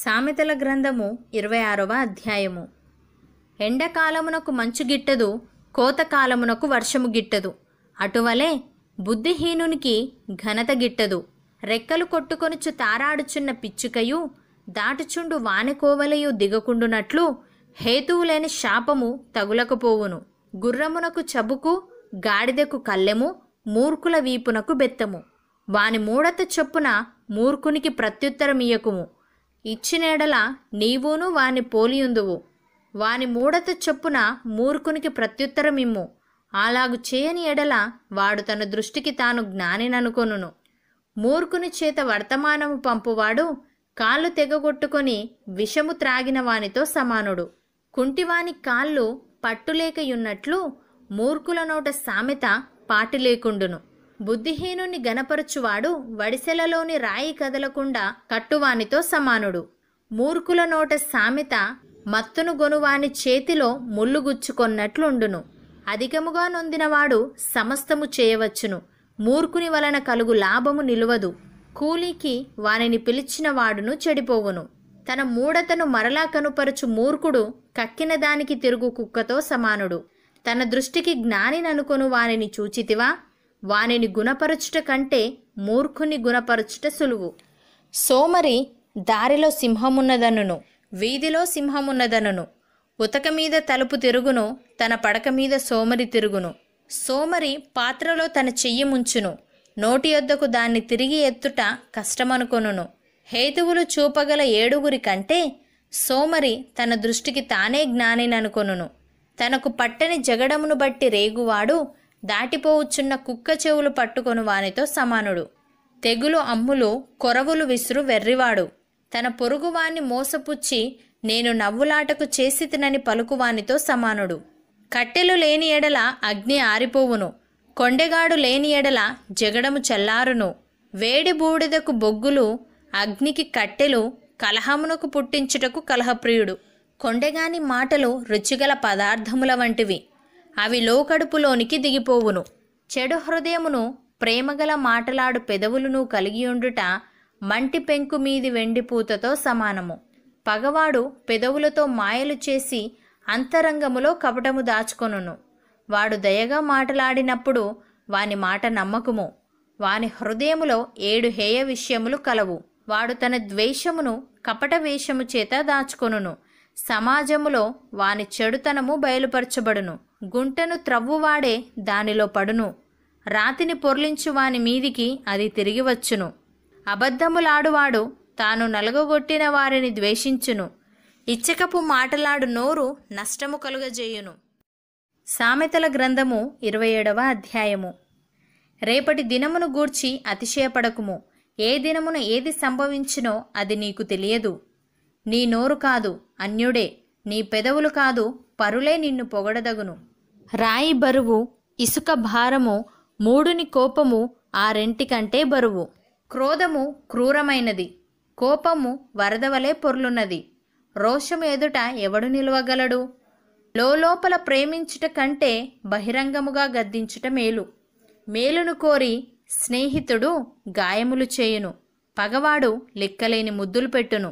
సామెతల గ్రంథము ఇరవై ఆరవ అధ్యాయము ఎండకాలమునకు మంచు గిట్టదు కోతకాలమునకు వర్షము గిట్టదు అటువలే బుద్ధిహీనునికి ఘనత గిట్టదు రెక్కలు కొట్టుకొనుచు తారాడుచున్న పిచ్చుకయు దాటుచుండు వానకోవలయు దిగకుండునట్లు హేతువులేని శాపము తగులకపోవును గుర్రమునకు చబుకు గాడిదకు కల్లెము మూర్ఖుల వీపునకు బెత్తము వాని మూడత చొప్పున మూర్ఖునికి ప్రత్యుత్తరమియ్యకుము ఇచ్చినేడల నీవును వాని పోలియుందువు వాని మూడత చొప్పున మూర్ఖునికి ప్రత్యుత్తరమిమ్ము అలాగు చేయని ఎడల వాడు తన దృష్టికి తాను జ్ఞానిననుకొనును మూర్ఖుని చేత వర్తమానము పంపువాడు కాళ్ళు తెగగొట్టుకొని విషము త్రాగిన వానితో సమానుడు కుంటివాని కాళ్ళు పట్టులేకయున్నట్లు మూర్ఖుల నోట సామెత పాటిలేకుండును బుద్ధిహీనుణ్ణి గనపరచువాడు వడిసెలలోని రాయి కదలకుండా కట్టువానితో సమానుడు మూర్ఖుల నోట సామెత మత్తును గొనువాని చేతిలో ముల్లుగుచ్చుకొన్నట్లుండును అధికముగా నొందినవాడు సమస్తము చేయవచ్చును మూర్ఖుని వలన కలుగు లాభము నిలువదు కూలీకి వానిని పిలిచిన వాడును చెడిపోవును తన మూడతను మరలా కనుపరచు మూర్ఖుడు కక్కిన దానికి తిరుగు కుక్కతో సమానుడు తన దృష్టికి జ్ఞానిననుకొను వానిని చూచితివా వానిని గుణపరచుట కంటే మూర్ఖుని గుణపరచుట సులువు సోమరి దారిలో సింహమున్నదనును వీధిలో సింహమున్నదనును ఉతక మీద తలుపు తిరుగును తన పడక మీద సోమరి తిరుగును సోమరి పాత్రలో తన చెయ్యి ముంచును నోటి వద్దకు దాన్ని తిరిగి ఎత్తుట కష్టమనుకొనును హేతువులు చూపగల ఏడుగురి కంటే సోమరి తన దృష్టికి తానే జ్ఞానిననుకొను తనకు పట్టని జగడమును బట్టి రేగువాడు దాటిపోవచ్చున్న కుక్క చెవులు పట్టుకొని వానితో సమానుడు తెగులు అమ్ములు కొరవులు విసురు వెర్రివాడు తన పొరుగువాణ్ణి మోసపుచ్చి నేను నవ్వులాటకు చేసి తినని పలుకువానితో సమానుడు కట్టెలు లేని ఎడల అగ్ని ఆరిపోవును కొండెగాడు లేని ఎడల జగడము చల్లారును వేడి బూడిదకు బొగ్గులు అగ్నికి కట్టెలు కలహమునకు పుట్టించుటకు కలహప్రియుడు కొండెగాని మాటలు రుచిగల పదార్థముల వంటివి అవి లోకడుపులోనికి దిగిపోవును చెడు హృదయమును ప్రేమగల మాటలాడు పెదవులను కలిగియుండుట మంటి పెంకు మీది వెండిపూతతో సమానము పగవాడు పెదవులతో మాయలు చేసి అంతరంగములో కపటము దాచుకొనును వాడు దయగా మాటలాడినప్పుడు వాని మాట నమ్మకము వాని హృదయములో ఏడు హేయ విషయములు కలవు వాడు తన ద్వేషమును కపట వేషము చేత దాచుకొనును సమాజములో వాని చెడుతనము బయలుపరచబడును గుంటను త్రవ్వువాడే దానిలో పడును రాతిని పొర్లించువాని మీదికి అది తిరిగివచ్చును అబద్ధములాడువాడు తాను నలగొట్టిన వారిని ద్వేషించును ఇచ్చకపు మాటలాడు నోరు నష్టము కలుగజేయును సామెతల గ్రంథము ఇరవై ఏడవ అధ్యాయము రేపటి దినమును గూర్చి అతిశయపడకుము ఏ దినమున ఏది సంభవించినో అది నీకు తెలియదు నీ నోరు కాదు అన్యుడే నీ పెదవులు కాదు పరులే నిన్ను పొగడదగును రాయి బరువు ఇసుక భారము మూడుని కోపము ఆ కంటే బరువు క్రోధము క్రూరమైనది కోపము వరదవలే పొర్లున్నది రోషము ఎదుట ఎవడు నిలవగలడు లోపల ప్రేమించుట కంటే బహిరంగముగా గద్దించుట మేలు మేలును కోరి స్నేహితుడు గాయములు చేయును పగవాడు లెక్కలేని ముద్దులు పెట్టును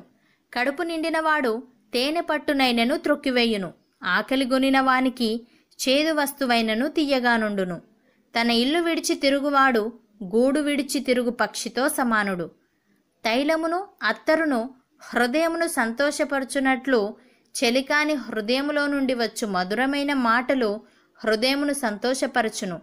కడుపు నిండినవాడు తేనె పట్టునైనను త్రొక్కివేయును ఆకలి గొనిన వానికి చేదు వస్తువైనను తీయగానుండును తన ఇల్లు విడిచి తిరుగువాడు గూడు విడిచి తిరుగు పక్షితో సమానుడు తైలమును అత్తరును హృదయమును సంతోషపరుచునట్లు చెలికాని హృదయములో నుండి వచ్చు మధురమైన మాటలు హృదయమును సంతోషపరచును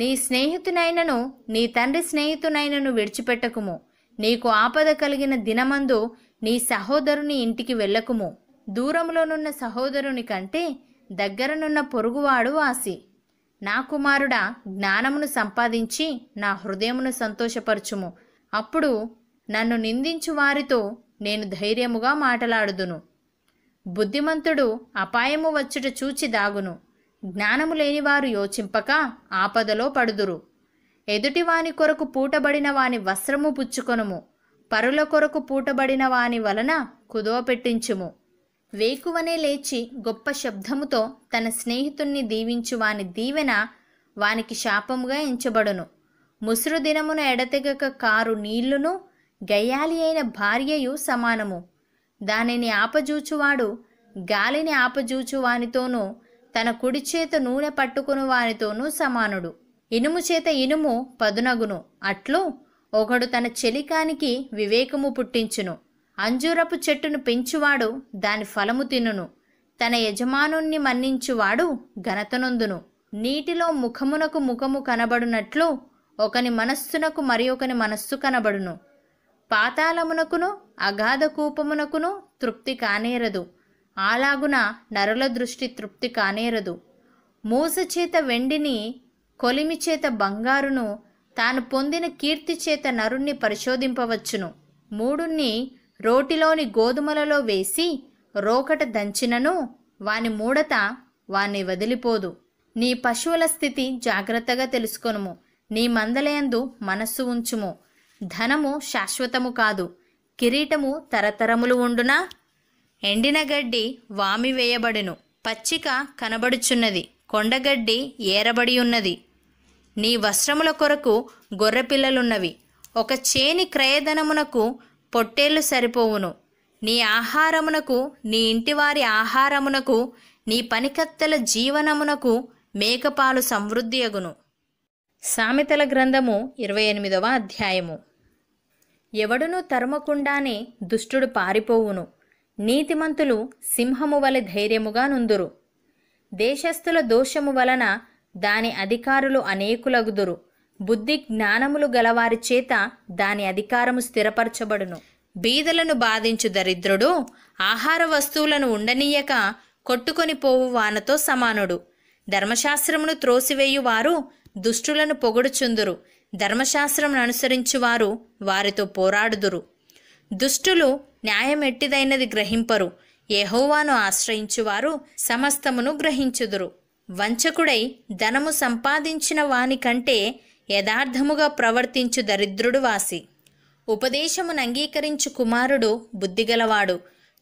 నీ స్నేహితునైనను నీ తండ్రి స్నేహితునైనను విడిచిపెట్టకుము నీకు ఆపద కలిగిన దినమందు నీ సహోదరుని ఇంటికి వెళ్ళకుము దూరంలోనున్న సహోదరుని కంటే దగ్గరనున్న పొరుగువాడు వాసి నా కుమారుడా జ్ఞానమును సంపాదించి నా హృదయమును సంతోషపరచుము అప్పుడు నన్ను నిందించు వారితో నేను ధైర్యముగా మాటలాడుదును బుద్ధిమంతుడు అపాయము వచ్చుట చూచి దాగును జ్ఞానము లేనివారు యోచింపక ఆపదలో పడుదురు ఎదుటివాని కొరకు పూటబడిన వాని వస్త్రము పుచ్చుకొనుము పరుల కొరకు పూటబడిన వాని వలన కుదోపెట్టించుము వేకువనే లేచి గొప్ప శబ్దముతో తన స్నేహితుణ్ణి దీవించు వాని దీవెన వానికి శాపముగా ఎంచబడును ముసురు దినమున ఎడతెగక కారు నీళ్లును గయ్యాలి అయిన భార్యయు సమానము దానిని ఆపజూచువాడు గాలిని ఆపజూచు వానితోనూ తన కుడి చేత నూనె పట్టుకుని వానితోనూ సమానుడు ఇనుము చేత ఇనుము పదునగును అట్లు ఒకడు తన చెలికానికి వివేకము పుట్టించును అంజూరపు చెట్టును పెంచువాడు దాని ఫలము తినును తన యజమానుణ్ణి మన్నించువాడు ఘనతనొందును నీటిలో ముఖమునకు ముఖము కనబడునట్లు ఒకని మనస్సునకు మరి ఒకని మనస్సు కనబడును పాతాళమునకును అగాధ కూపమునకును తృప్తి కానేరదు అలాగున నరుల దృష్టి తృప్తి కానేరదు మూసచేత వెండిని కొలిమి చేత బంగారును తాను పొందిన కీర్తి చేత నరుణ్ణి పరిశోధింపవచ్చును మూడుని రోటిలోని గోధుమలలో వేసి రోకట దంచినను వాని మూడత వాణ్ణి వదిలిపోదు నీ పశువుల స్థితి జాగ్రత్తగా తెలుసుకొనుము నీ మందలయందు మనస్సు ఉంచుము ధనము శాశ్వతము కాదు కిరీటము తరతరములు ఉండునా ఎండిన గడ్డి వామి వేయబడును పచ్చిక కనబడుచున్నది కొండగడ్డి ఏరబడి ఉన్నది నీ వస్త్రముల కొరకు గొర్రెపిల్లలున్నవి ఒక చేని క్రయధనమునకు పొట్టేళ్లు సరిపోవును నీ ఆహారమునకు నీ ఇంటివారి ఆహారమునకు నీ పనికత్తెల జీవనమునకు మేకపాలు సమృద్ధి అగును సామెతల గ్రంథము ఇరవై ఎనిమిదవ అధ్యాయము ఎవడును తరమకుండానే దుష్టుడు పారిపోవును నీతిమంతులు సింహము వలె ధైర్యముగా నుందురు దేశస్థుల దోషము వలన దాని అధికారులు అనేకులగుదురు బుద్ధి జ్ఞానములు గలవారి చేత దాని అధికారము స్థిరపరచబడును బీదలను బాధించు దరిద్రుడు ఆహార వస్తువులను ఉండనీయక కొట్టుకొని పోవు వానతో సమానుడు ధర్మశాస్త్రమును త్రోసివేయువారు దుష్టులను పొగుడుచుందురు ధర్మశాస్త్రమును అనుసరించువారు వారితో పోరాడుదురు దుష్టులు న్యాయం ఎట్టిదైనది గ్రహింపరు యహోవాను ఆశ్రయించువారు సమస్తమును గ్రహించుదురు వంచకుడై ధనము సంపాదించిన వాని కంటే యథార్థముగా ప్రవర్తించు దరిద్రుడు వాసి ఉపదేశమును అంగీకరించు కుమారుడు బుద్ధిగలవాడు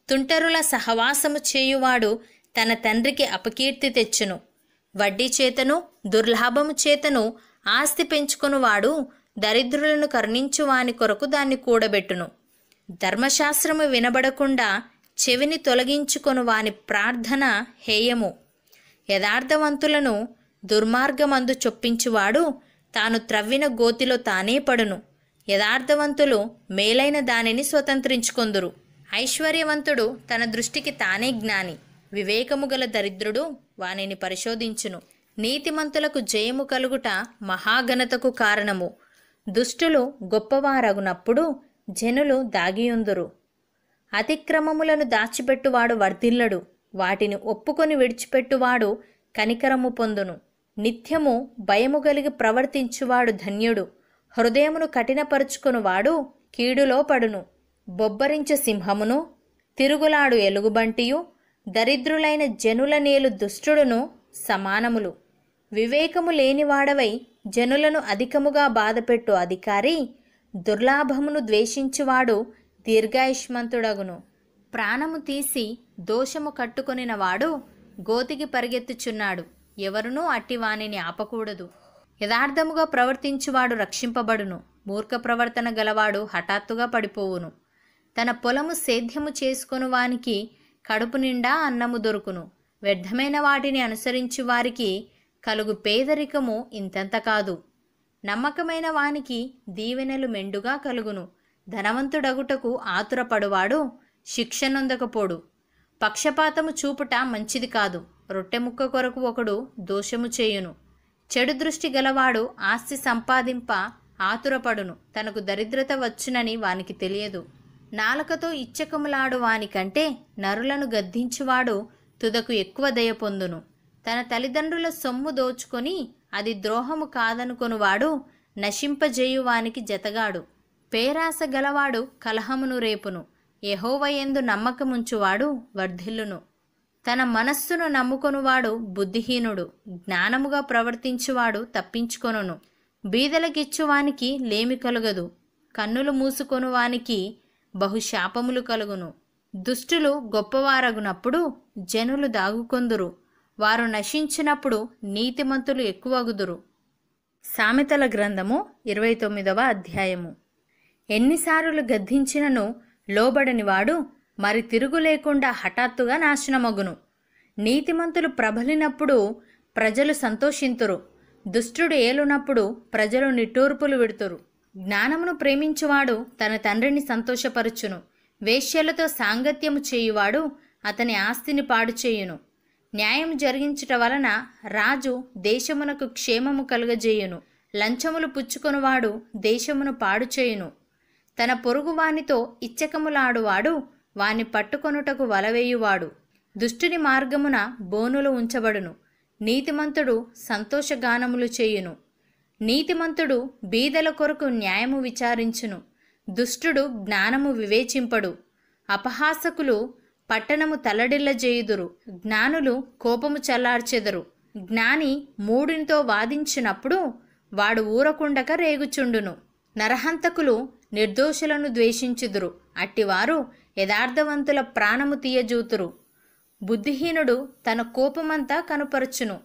తుంటరుల సహవాసము చేయువాడు తన తండ్రికి అపకీర్తి తెచ్చును వడ్డీ చేతను దుర్లాభము చేతను ఆస్తి పెంచుకొనువాడు దరిద్రులను వాని కొరకు దాన్ని కూడబెట్టును ధర్మశాస్త్రము వినబడకుండా చెవిని తొలగించుకొను వాని ప్రార్థన హేయము యథార్థవంతులను దుర్మార్గమందు చొప్పించువాడు తాను త్రవ్విన గోతిలో తానే పడును యథార్థవంతులు మేలైన దానిని స్వతంత్రించుకొందురు ఐశ్వర్యవంతుడు తన దృష్టికి తానే జ్ఞాని వివేకము గల దరిద్రుడు వానిని పరిశోధించును నీతిమంతులకు జయము కలుగుట మహాఘనతకు కారణము దుష్టులు గొప్పవారగునప్పుడు జనులు దాగియుందురు అతిక్రమములను దాచిపెట్టువాడు వర్ధిల్లడు వాటిని ఒప్పుకొని విడిచిపెట్టువాడు కనికరము పొందును నిత్యము భయము కలిగి ప్రవర్తించువాడు ధన్యుడు హృదయమును కఠినపరుచుకునివాడు కీడులో పడును బొబ్బరించ సింహమును తిరుగులాడు ఎలుగుబంటియు దరిద్రులైన జనుల నేలు దుష్టుడును సమానములు వివేకము లేనివాడవై జనులను అధికముగా బాధపెట్టు అధికారి దుర్లాభమును ద్వేషించువాడు దీర్ఘాయుష్మంతుడగును ప్రాణము తీసి దోషము కట్టుకొనినవాడు గోతికి పరిగెత్తుచున్నాడు ఎవరునూ అట్టివాణిని ఆపకూడదు యథార్థముగా ప్రవర్తించువాడు రక్షింపబడును మూర్ఖ ప్రవర్తన గలవాడు హఠాత్తుగా పడిపోవును తన పొలము సేద్యము చేసుకుని వానికి కడుపు నిండా అన్నము దొరుకును వ్యర్థమైన వాటిని అనుసరించు వారికి కలుగు పేదరికము ఇంతంత కాదు నమ్మకమైన వానికి దీవెనలు మెండుగా కలుగును ధనవంతుడగుటకు ఆతురపడువాడు శిక్ష నొందకపోడు పక్షపాతము చూపుట మంచిది కాదు రొట్టె ముక్క కొరకు ఒకడు దోషము చేయును చెడు దృష్టి గలవాడు ఆస్తి సంపాదింప ఆతురపడును తనకు దరిద్రత వచ్చునని వానికి తెలియదు నాలుకతో ఇచ్చకములాడు వానికంటే నరులను గద్దించువాడు తుదకు ఎక్కువ దయ పొందును తన తల్లిదండ్రుల సొమ్ము దోచుకొని అది ద్రోహము కాదనుకొనువాడు నశింపజేయువానికి జతగాడు పేరాస గలవాడు కలహమును రేపును యహోవయందు నమ్మకముంచువాడు వర్ధిల్లును తన మనస్సును నమ్ముకొనువాడు బుద్ధిహీనుడు జ్ఞానముగా ప్రవర్తించువాడు తప్పించుకొనును బీదలకిచ్చువానికి లేమి కలుగదు కన్నులు మూసుకొనువానికి బహుశాపములు కలుగును దుష్టులు గొప్పవారగునప్పుడు జనులు దాగుకొందురు వారు నశించినప్పుడు నీతిమంతులు ఎక్కువగుదురు సామెతల గ్రంథము ఇరవై తొమ్మిదవ అధ్యాయము ఎన్నిసార్లు గద్దించినను లోబడనివాడు మరి తిరుగులేకుండా హఠాత్తుగా నాశనమగును నీతిమంతులు ప్రబలినప్పుడు ప్రజలు సంతోషింతురు దుష్టుడు ఏలునప్పుడు ప్రజలు నిట్టూర్పులు విడుతురు జ్ఞానమును ప్రేమించువాడు తన తండ్రిని సంతోషపరుచును వేశ్యలతో సాంగత్యము చేయువాడు అతని ఆస్తిని పాడు చేయును న్యాయం జరిగించుట వలన రాజు దేశమునకు క్షేమము కలుగజేయును లంచములు పుచ్చుకొనువాడు దేశమును పాడు చేయును తన పొరుగువానితో ఇచ్చకములాడువాడు వాని పట్టుకొనుటకు వలవేయువాడు దుష్టుని మార్గమున బోనులు ఉంచబడును నీతిమంతుడు సంతోషగానములు చేయును నీతిమంతుడు బీదల కొరకు న్యాయము విచారించును దుష్టుడు జ్ఞానము వివేచింపడు అపహాసకులు పట్టణము తల్లడిల్లజేయుదురు జ్ఞానులు కోపము చల్లార్చెదరు జ్ఞాని మూడినితో వాదించినప్పుడు వాడు ఊరకుండక రేగుచుండును నరహంతకులు నిర్దోషులను ద్వేషించుదురు అట్టివారు యథార్థవంతుల ప్రాణము తీయజూతురు బుద్ధిహీనుడు తన కోపమంతా కనుపరచును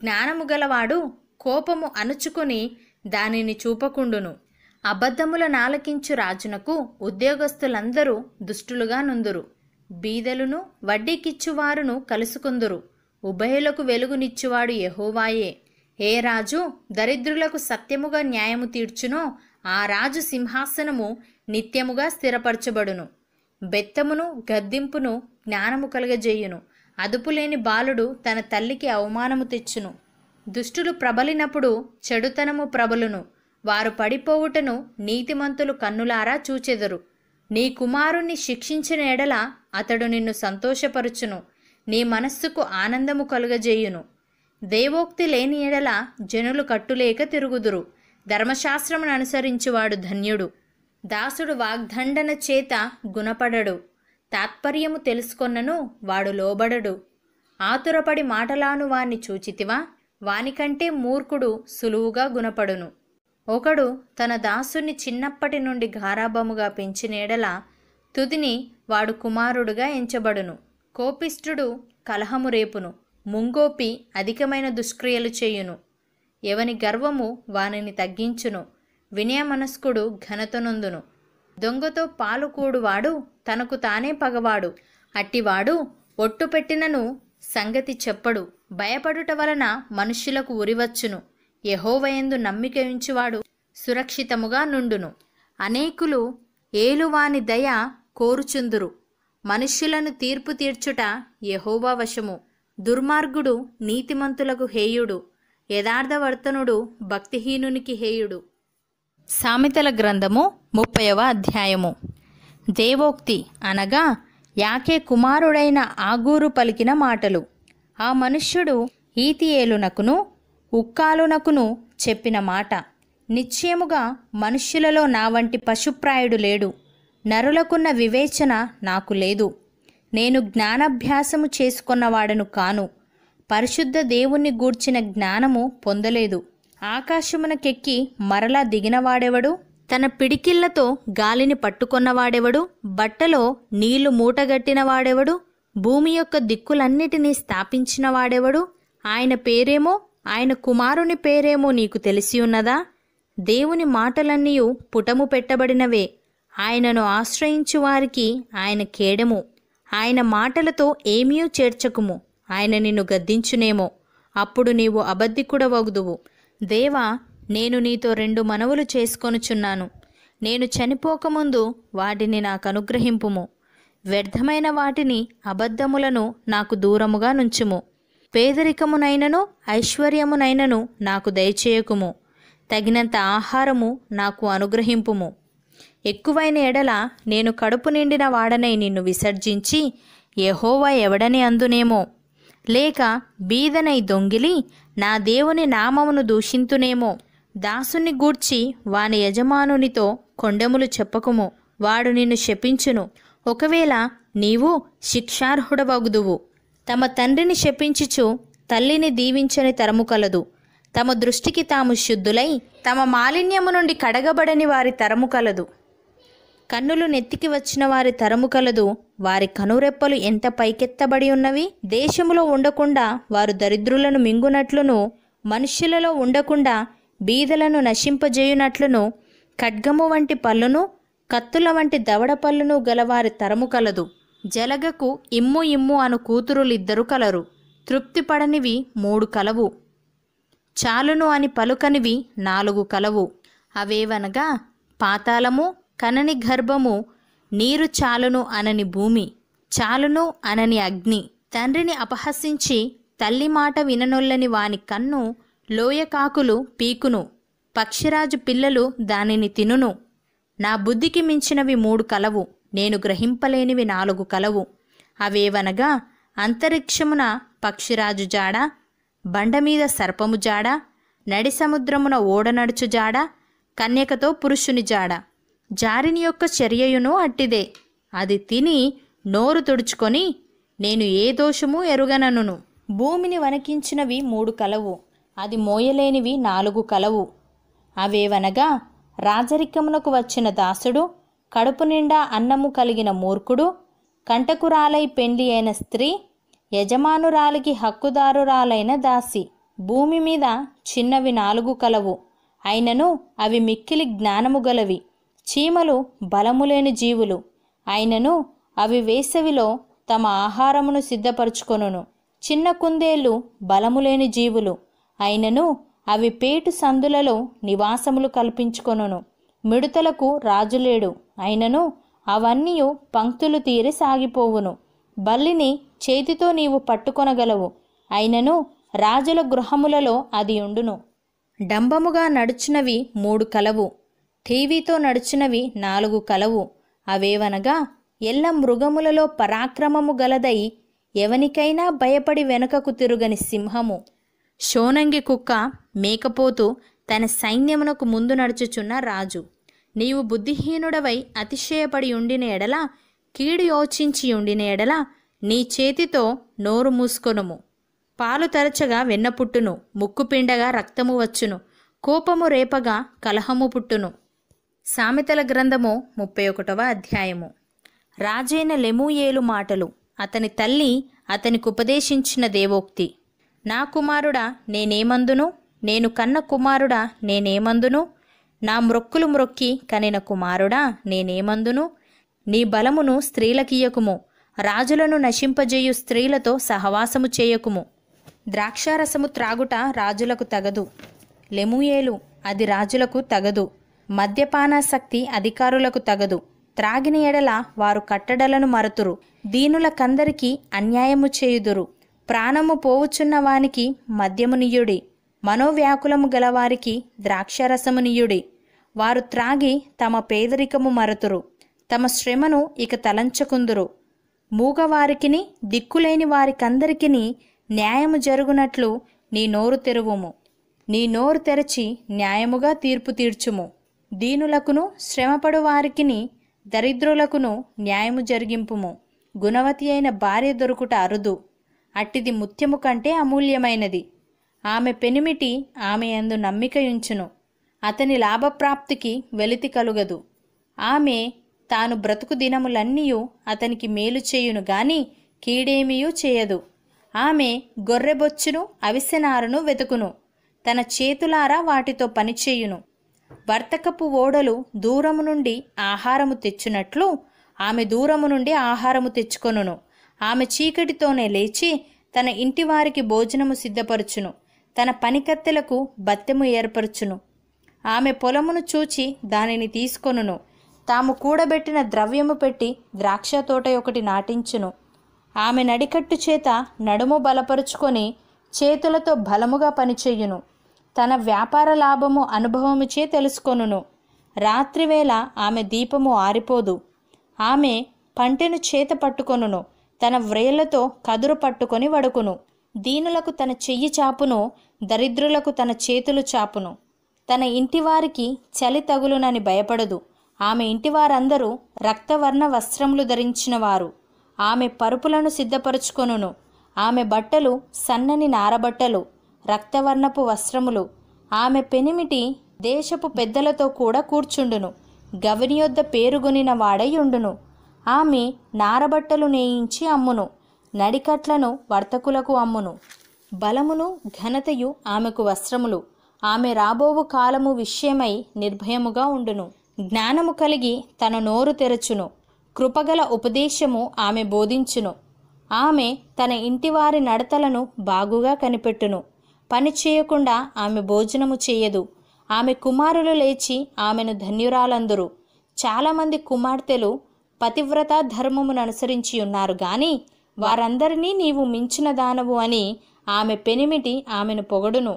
జ్ఞానము గలవాడు కోపము అణుచుకుని దానిని చూపకుండును అబద్ధముల నాలకించు రాజునకు ఉద్యోగస్తులందరూ దుష్టులుగా నుందురు బీదలును వడ్డీకిచ్చువారును కలుసుకుందురు ఉభయులకు వెలుగునిచ్చువాడు యహోవాయే ఏ రాజు దరిద్రులకు సత్యముగా న్యాయము తీర్చునో ఆ రాజు సింహాసనము నిత్యముగా స్థిరపరచబడును బెత్తమును గద్దింపును జ్ఞానము కలగజేయును అదుపులేని బాలుడు తన తల్లికి అవమానము తెచ్చును దుష్టులు ప్రబలినప్పుడు చెడుతనము ప్రబలును వారు పడిపోవుటను నీతిమంతులు కన్నులారా చూచెదరు నీ కుమారుణ్ణి శిక్షించిన ఎడల అతడు నిన్ను సంతోషపరుచును నీ మనస్సుకు ఆనందము కలుగజేయును దేవోక్తి లేని ఎడల జనులు కట్టులేక తిరుగుదురు ధర్మశాస్త్రమును అనుసరించువాడు ధన్యుడు దాసుడు వాగ్దండన చేత గుణపడడు తాత్పర్యము తెలుసుకొన్నను వాడు లోబడడు ఆతురపడి మాటలాను వాణ్ణి చూచితివా వానికంటే మూర్ఖుడు సులువుగా గుణపడును ఒకడు తన దాసుని చిన్నప్పటి నుండి గారాబముగా పెంచినేడల తుదిని వాడు కుమారుడుగా ఎంచబడును కోపిష్ఠుడు కలహము రేపును ముంగోపి అధికమైన దుష్క్రియలు చేయును ఎవని గర్వము వానిని తగ్గించును వినయమనస్కుడు ఘనతనుందును దొంగతో పాలుకూడువాడు తనకు తానే పగవాడు అట్టివాడు ఒట్టు పెట్టినను సంగతి చెప్పడు భయపడుట వలన మనుష్యులకు ఉరివచ్చును యహోవయందు నమ్మిక ఉంచువాడు సురక్షితముగా నుండును అనేకులు ఏలువాని దయ కోరుచుందురు మనుష్యులను తీర్పు తీర్చుట యహోవా వశము దుర్మార్గుడు నీతిమంతులకు హేయుడు యథార్థవర్తనుడు భక్తిహీనునికి హేయుడు సామెతల గ్రంథము ముప్పైవ అధ్యాయము దేవోక్తి అనగా యాకే కుమారుడైన ఆగూరు పలికిన మాటలు ఆ మనుష్యుడు ఈతియేలునకును ఉక్కాలునకును చెప్పిన మాట నిశ్చయముగా మనుష్యులలో నా వంటి పశుప్రాయుడు లేడు నరులకున్న వివేచన నాకు లేదు నేను జ్ఞానాభ్యాసము చేసుకున్నవాడను కాను పరిశుద్ధ దేవుణ్ణి గూర్చిన జ్ఞానము పొందలేదు ఆకాశమునకెక్కి మరలా దిగినవాడెవడు తన పిడికిళ్లతో గాలిని పట్టుకొన్నవాడెవడు బట్టలో నీళ్లు మూటగట్టినవాడెవడు భూమి యొక్క దిక్కులన్నిటినీ స్థాపించినవాడెవడు ఆయన పేరేమో ఆయన కుమారుని పేరేమో నీకు తెలిసి ఉన్నదా దేవుని మాటలన్నీ పుటము పెట్టబడినవే ఆయనను ఆశ్రయించు వారికి ఆయన కేడము ఆయన మాటలతో ఏమీ చేర్చకుము ఆయన నిన్ను గద్దించునేమో అప్పుడు నీవు అబద్ధికుడవగుదువు దేవా నేను నీతో రెండు మనవులు చేసుకొనుచున్నాను నేను చనిపోకముందు వాటిని నాకు అనుగ్రహింపుము వ్యర్థమైన వాటిని అబద్ధములను నాకు దూరముగా నుంచుము పేదరికమునైనను ఐశ్వర్యమునైనను నాకు దయచేయకుము తగినంత ఆహారము నాకు అనుగ్రహింపుము ఎక్కువైన ఎడల నేను కడుపు నిండిన వాడనై నిన్ను విసర్జించి ఎహోవా ఎవడని అందునేమో లేక బీదనై దొంగిలి నా దేవుని నామమును దూషింతునేమో దాసుని గూర్చి వాని యజమానునితో కొండములు చెప్పకుము వాడు నిన్ను శపించును ఒకవేళ నీవు శిక్షార్హుడవగుదువు తమ తండ్రిని శపించుచు తల్లిని దీవించని తరము కలదు తమ దృష్టికి తాము శుద్ధులై తమ మాలిన్యము నుండి కడగబడని వారి తరము కలదు కన్నులు నెత్తికి వచ్చిన వారి తరము కలదు వారి కనురెప్పలు ఎంత పైకెత్తబడి ఉన్నవి దేశములో ఉండకుండా వారు దరిద్రులను మింగునట్లును మనుష్యులలో ఉండకుండా బీదలను నశింపజేయునట్లును ఖడ్గము వంటి పళ్ళును కత్తుల వంటి దవడ పళ్ళును గలవారి తరము కలదు జలగకు ఇమ్ము ఇమ్ము అను కూతురులిద్దరు కలరు తృప్తిపడనివి మూడు కలవు చాలును అని పలుకనివి నాలుగు కలవు అవేవనగా పాతాళము కనని గర్భము నీరు చాలును అనని భూమి చాలును అనని అగ్ని తండ్రిని అపహసించి తల్లి మాట విననొల్లని వాని కన్ను లోయకాకులు పీకును పక్షిరాజు పిల్లలు దానిని తినును నా బుద్ధికి మించినవి మూడు కలవు నేను గ్రహింపలేనివి నాలుగు కలవు అవేవనగా అంతరిక్షమున పక్షిరాజు జాడ బండమీద సర్పము జాడ నడి సముద్రమున ఓడనడుచు జాడ కన్యకతో పురుషుని జాడ జారిని యొక్క చర్యయును అట్టిదే అది తిని నోరు తుడుచుకొని నేను ఏ దోషము ఎరుగనను భూమిని వణకించినవి మూడు కలవు అది మోయలేనివి నాలుగు కలవు అవేవనగా రాజరికమునకు వచ్చిన దాసుడు కడుపు నిండా అన్నము కలిగిన మూర్ఖుడు కంటకురాలై పెండ్లి అయిన స్త్రీ యజమానురాలికి హక్కుదారురాలైన దాసి భూమి మీద చిన్నవి నాలుగు కలవు అయినను అవి మిక్కిలి జ్ఞానము గలవి చీమలు బలములేని జీవులు అయినను అవి వేసవిలో తమ ఆహారమును సిద్ధపరచుకొనును చిన్న కుందేళ్ళు బలములేని జీవులు అయినను అవి పేటు సందులలో నివాసములు కల్పించుకొనును మిడుతలకు రాజులేడు అయినను అవన్నీ పంక్తులు తీరి సాగిపోవును బల్లిని చేతితో నీవు పట్టుకొనగలవు అయినను రాజుల గృహములలో అది ఉండును డంబముగా నడుచినవి మూడు కలవు టీవీతో నడుచునవి నాలుగు కలవు అవేవనగా ఎల్ల మృగములలో పరాక్రమము గలదై ఎవనికైనా భయపడి వెనుకకు తిరుగని సింహము షోనంగి కుక్క మేకపోతూ తన సైన్యమునకు ముందు నడుచుచున్న రాజు నీవు బుద్ధిహీనుడవై అతిశయపడి ఉండిన ఎడల కీడు యోచించి ఉండిన ఎడల నీ చేతితో నోరు మూసుకొనుము పాలు తరచగా వెన్న పుట్టును ముక్కు పిండగా రక్తము వచ్చును కోపము రేపగా కలహము పుట్టును సామెతల గ్రంథము ముప్పై ఒకటవ అధ్యాయము రాజైన లెమూయేలు మాటలు అతని తల్లి అతనికి ఉపదేశించిన దేవోక్తి నా కుమారుడా నేనేమందును నేను కన్న కుమారుడా నేనేమందును నా మ్రొక్కులు మ్రొక్కి కనిన కుమారుడా నేనేమందును నీ బలమును స్త్రీలకియకుము రాజులను నశింపజేయు స్త్రీలతో సహవాసము చేయకుము ద్రాక్షారసము త్రాగుట రాజులకు తగదు లెముయేలు అది రాజులకు తగదు మద్యపానాసక్తి అధికారులకు తగదు త్రాగిన ఎడల వారు కట్టడలను మరతురు దీనులకందరికీ అన్యాయము చేయుదురు ప్రాణము పోవుచున్న వానికి మద్యమునియుడి మనోవ్యాకులము గలవారికి ద్రాక్షరసమునియుడి వారు త్రాగి తమ పేదరికము మరతురు తమ శ్రమను ఇక తలంచకుందురు మూగవారికిని దిక్కులేని వారికందరికిని న్యాయము జరుగునట్లు నీ నోరు తెరువుము నీ నోరు తెరచి న్యాయముగా తీర్పు తీర్చుము దీనులకును శ్రమపడు వారికిని దరిద్రులకును న్యాయము జరిగింపుము గుణవతి అయిన భార్య దొరుకుట అరుదు అట్టిది ముత్యము కంటే అమూల్యమైనది ఆమె పెనిమిటి ఆమె అందు నమ్మికయుంచును అతని లాభప్రాప్తికి వెలితి కలుగదు ఆమె తాను బ్రతుకు దినములన్నీయు అతనికి మేలు చేయును గాని కీడేమీయూ చేయదు ఆమె గొర్రెబొచ్చును అవిసెనారును వెతుకును తన చేతులారా వాటితో పనిచేయును వర్తకపు ఓడలు దూరము నుండి ఆహారము తెచ్చినట్లు ఆమె దూరము నుండి ఆహారము తెచ్చుకొనును ఆమె చీకటితోనే లేచి తన ఇంటివారికి భోజనము సిద్ధపరచును తన పనికత్తెలకు బత్తెము ఏర్పరచును ఆమె పొలమును చూచి దానిని తీసుకొనును తాము కూడబెట్టిన ద్రవ్యము పెట్టి ద్రాక్ష తోట ఒకటి నాటించును ఆమె నడికట్టు చేత నడుము బలపరుచుకొని చేతులతో బలముగా పనిచేయును తన వ్యాపార లాభము అనుభవముచే తెలుసుకొనును రాత్రివేళ ఆమె దీపము ఆరిపోదు ఆమె పంటెను చేత పట్టుకొనును తన వ్రేళ్లతో కదురు పట్టుకొని వడుకును దీనులకు తన చెయ్యి చాపును దరిద్రులకు తన చేతులు చాపును తన ఇంటివారికి చలి తగులునని భయపడదు ఆమె ఇంటివారందరూ రక్తవర్ణ వస్త్రములు ధరించినవారు ఆమె పరుపులను సిద్ధపరుచుకొనును ఆమె బట్టలు సన్నని నారబట్టలు రక్తవర్ణపు వస్త్రములు ఆమె పెనిమిటి దేశపు పెద్దలతో కూడా కూర్చుండును గవిని పేరుగొనిన వాడయుండును ఆమె నారబట్టలు నేయించి అమ్మును నడికట్లను వర్తకులకు అమ్మును బలమును ఘనతయు ఆమెకు వస్త్రములు ఆమె రాబోవు కాలము విషయమై నిర్భయముగా ఉండును జ్ఞానము కలిగి తన నోరు తెరచును కృపగల ఉపదేశము ఆమె బోధించును ఆమె తన ఇంటివారి నడతలను బాగుగా కనిపెట్టును పని చేయకుండా ఆమె భోజనము చేయదు ఆమె కుమారులు లేచి ఆమెను ధన్యురాలందురు చాలామంది కుమార్తెలు పతివ్రత ధర్మమును అనుసరించి ఉన్నారు గాని వారందరినీ నీవు మించిన దానవు అని ఆమె పెనిమిటి ఆమెను పొగడును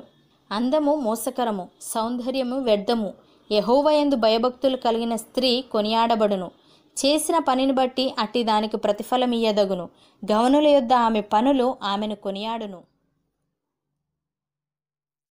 అందము మోసకరము సౌందర్యము వ్యర్థము యహోవయందు భయభక్తులు కలిగిన స్త్రీ కొనియాడబడును చేసిన పనిని బట్టి అట్టి దానికి ప్రతిఫలమియ్యదగును గవనుల యొద్ద ఆమె పనులు ఆమెను కొనియాడును